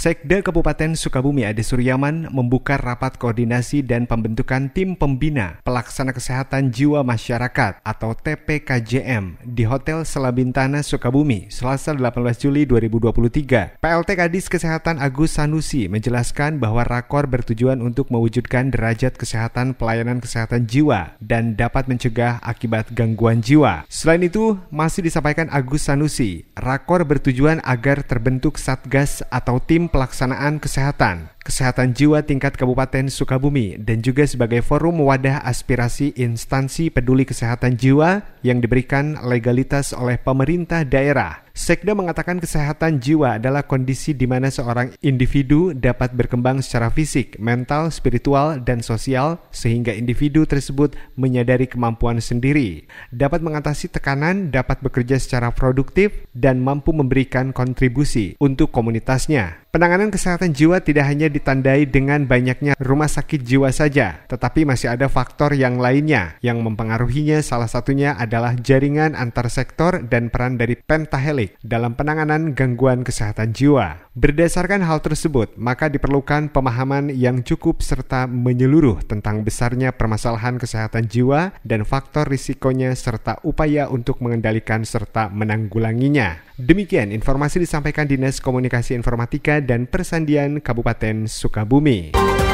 Sekda Kabupaten Sukabumi Ade Suryaman membuka rapat koordinasi dan pembentukan tim pembina pelaksana kesehatan jiwa masyarakat atau TPKJM di Hotel Selabintana Sukabumi Selasa 18 Juli 2023. PLT Kadis Kesehatan Agus Sanusi menjelaskan bahwa rakor bertujuan untuk mewujudkan derajat kesehatan pelayanan kesehatan jiwa dan dapat mencegah akibat gangguan jiwa. Selain itu, masih disampaikan Agus Sanusi, rakor bertujuan agar terbentuk satgas atau tim Pelaksanaan Kesehatan, Kesehatan Jiwa tingkat Kabupaten Sukabumi, dan juga sebagai forum wadah aspirasi instansi peduli kesehatan jiwa yang diberikan legalitas oleh pemerintah daerah. Sekda mengatakan kesehatan jiwa adalah kondisi di mana seorang individu dapat berkembang secara fisik, mental, spiritual, dan sosial sehingga individu tersebut menyadari kemampuan sendiri, dapat mengatasi tekanan, dapat bekerja secara produktif, dan mampu memberikan kontribusi untuk komunitasnya. Penanganan kesehatan jiwa tidak hanya ditandai dengan banyaknya rumah sakit jiwa saja, tetapi masih ada faktor yang lainnya yang mempengaruhinya salah satunya adalah jaringan antar sektor dan peran dari Pentahelix baik dalam penanganan gangguan kesehatan jiwa. Berdasarkan hal tersebut, maka diperlukan pemahaman yang cukup serta menyeluruh tentang besarnya permasalahan kesehatan jiwa dan faktor risikonya serta upaya untuk mengendalikan serta menanggulanginya. Demikian informasi disampaikan Dinas Komunikasi Informatika dan Persandian Kabupaten Sukabumi.